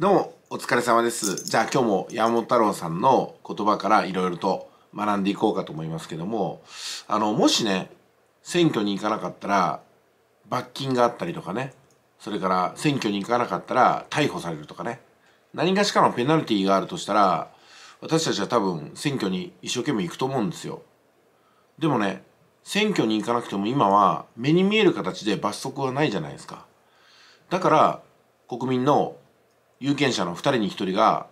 どうもお疲れ様ですじゃあ今日も山本太郎さんの言葉からいろいろと学んでいこうかと思いますけどもあのもしね選挙に行かなかったら罰金があったりとかねそれから選挙に行かなかったら逮捕されるとかね何かしらのペナルティーがあるとしたら私たちは多分選挙に一生懸命行くと思うんですよでもね選挙に行かなくても今は目に見える形で罰則はないじゃないですかだから国民の有権者の2人に1人が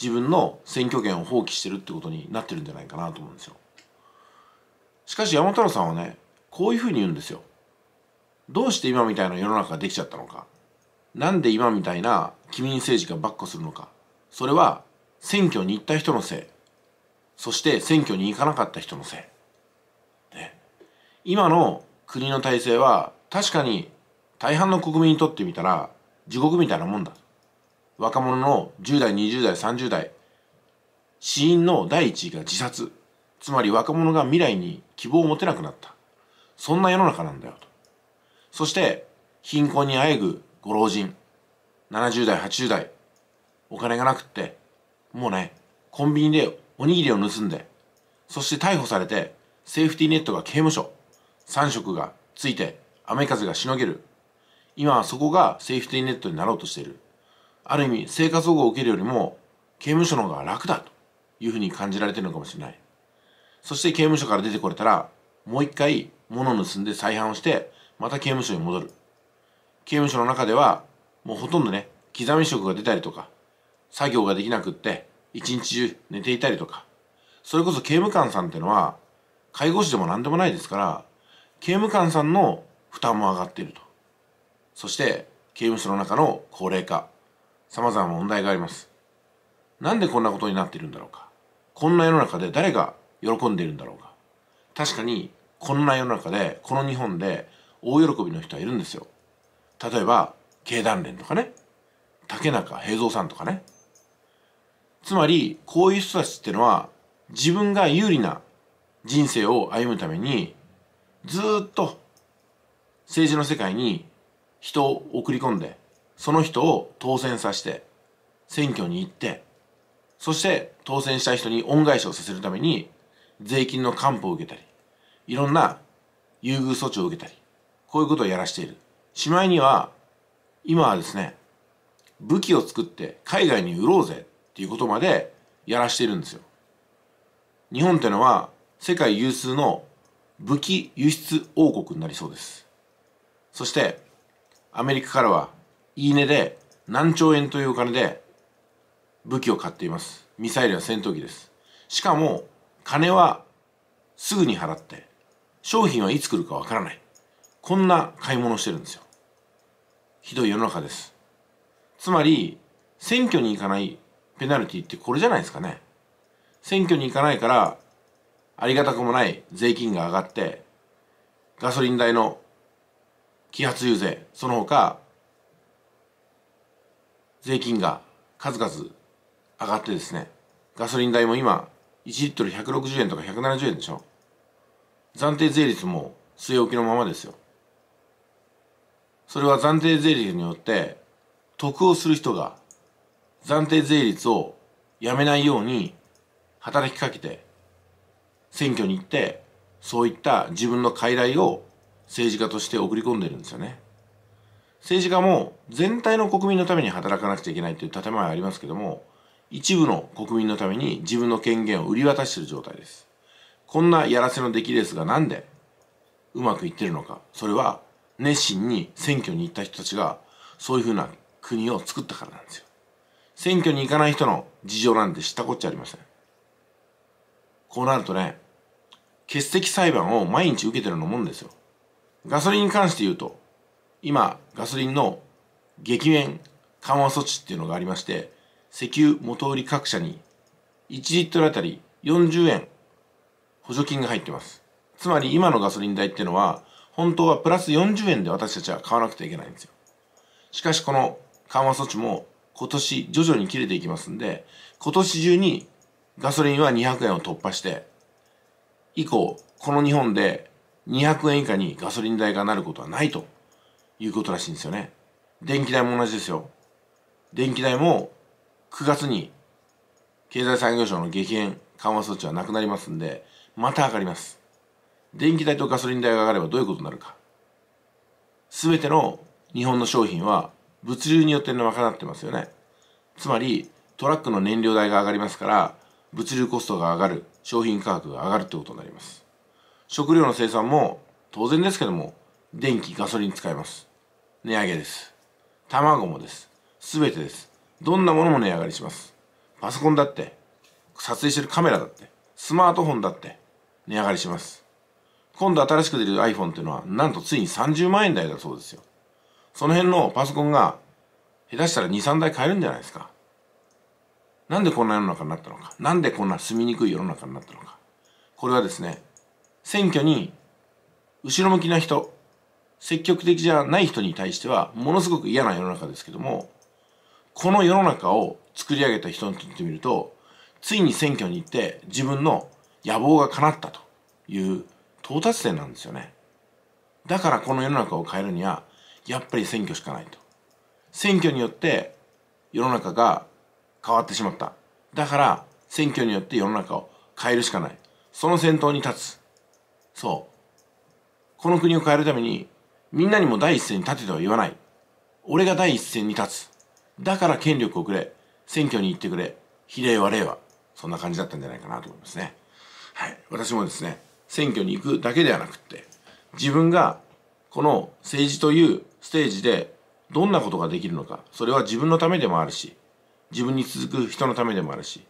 自分の選挙権を放棄してるってことになってるんじゃないかなと思うんですよ。しかし山太郎さんはねこういうふうに言うんですよ。どうして今みたいな世の中ができちゃったのかなんで今みたいな機民政治がっ扈するのかそれは選挙に行った人のせいそして選挙に行かなかった人のせい、ね、今の国の体制は確かに大半の国民にとってみたら地獄みたいなもんだ若者の10代20代30代死因の第一位が自殺つまり若者が未来に希望を持てなくなったそんな世の中なんだよとそして貧困にあえぐご老人70代80代お金がなくってもうねコンビニでおにぎりを盗んでそして逮捕されてセーフティーネットが刑務所3色がついて雨風がしのげる今はそこがセーフティーネットになろうとしているある意味生活保護を受けるよりも刑務所の方が楽だというふうに感じられてるのかもしれない。そして刑務所から出てこれたら、もう一回物を盗んで再犯をして、また刑務所に戻る。刑務所の中では、もうほとんどね、刻み食が出たりとか、作業ができなくって、一日中寝ていたりとか、それこそ刑務官さんってのは、介護士でも何でもないですから、刑務官さんの負担も上がっていると。そして、刑務所の中の高齢化、様々問題があります。なんでこんなことになっているんだろうか。こんな世の中で誰が喜んでいるんだろうか。確かに、こんな世の中で、この日本で大喜びの人はいるんですよ。例えば、経団連とかね。竹中平蔵さんとかね。つまり、こういう人たちってのは、自分が有利な人生を歩むために、ずっと政治の世界に人を送り込んで、その人を当選させて、選挙に行って、そして当選した人に恩返しをさせるために、税金の還付を受けたり、いろんな優遇措置を受けたり、こういうことをやらしている。しまいには、今はですね、武器を作って海外に売ろうぜっていうことまでやらしているんですよ。日本ってのは世界有数の武器輸出王国になりそうです。そして、アメリカからはいいねで何兆円というお金で武器を買っています。ミサイルや戦闘機です。しかも、金はすぐに払って、商品はいつ来るかわからない。こんな買い物してるんですよ。ひどい世の中です。つまり、選挙に行かないペナルティってこれじゃないですかね。選挙に行かないから、ありがたくもない税金が上がって、ガソリン代の揮発油税、その他、税金が数々上がってですね、ガソリン代も今、1リットル160円とか170円でしょ。暫定税率も据え置きのままですよ。それは暫定税率によって、得をする人が暫定税率をやめないように働きかけて、選挙に行って、そういった自分の傀儡を政治家として送り込んでるんですよね。政治家も全体の国民のために働かなくちゃいけないという建前はありますけども、一部の国民のために自分の権限を売り渡している状態です。こんなやらせの出来ですがなんでうまくいってるのか。それは熱心に選挙に行った人たちがそういうふうな国を作ったからなんですよ。選挙に行かない人の事情なんて知ったこっちゃありません。こうなるとね、欠席裁判を毎日受けてるのもんですよ。ガソリンに関して言うと、今ガソリンの激減緩和措置っていうのがありまして石油元売り各社に1リットルあたり40円補助金が入ってますつまり今のガソリン代っていうのは本当はプラス40円で私たちは買わなくてはいけないんですよしかしこの緩和措置も今年徐々に切れていきますんで今年中にガソリンは200円を突破して以降この日本で200円以下にガソリン代がなることはないということらしいんですよね。電気代も同じですよ。電気代も9月に経済産業省の激変緩和措置はなくなりますんで、また上がります。電気代とガソリン代が上がればどういうことになるか。すべての日本の商品は物流によって賄ってますよね。つまり、トラックの燃料代が上がりますから、物流コストが上がる、商品価格が上がるってことになります。食料の生産も当然ですけども、電気、ガソリン使います。値上げです。卵もです。すべてです。どんなものも値上がりします。パソコンだって、撮影してるカメラだって、スマートフォンだって、値上がりします。今度新しく出る iPhone っていうのは、なんとついに30万円台だそうですよ。その辺のパソコンが、下手したら2、3台買えるんじゃないですか。なんでこんな世の中になったのか。なんでこんな住みにくい世の中になったのか。これはですね、選挙に、後ろ向きな人、積極的じゃない人に対してはものすごく嫌な世の中ですけどもこの世の中を作り上げた人にとってみるとついに選挙に行って自分の野望が叶ったという到達点なんですよねだからこの世の中を変えるにはやっぱり選挙しかないと選挙によって世の中が変わってしまっただから選挙によって世の中を変えるしかないその先頭に立つそうこの国を変えるためにみんなにも第一線に立てとは言わない。俺が第一線に立つ。だから権力をくれ。選挙に行ってくれ。比例は令和。そんな感じだったんじゃないかなと思いますね。はい。私もですね、選挙に行くだけではなくって、自分がこの政治というステージでどんなことができるのか、それは自分のためでもあるし、自分に続く人のためでもあるし、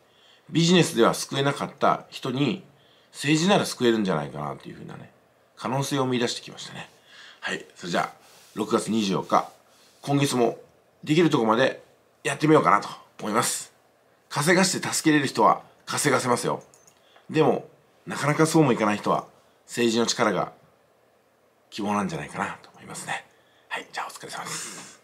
ビジネスでは救えなかった人に政治なら救えるんじゃないかなというふうなね、可能性を見出してきましたね。はいそれじゃあ6月24日今月もできるとこまでやってみようかなと思います稼がして助けれる人は稼がせますよでもなかなかそうもいかない人は政治の力が希望なんじゃないかなと思いますねはいじゃあお疲れ様です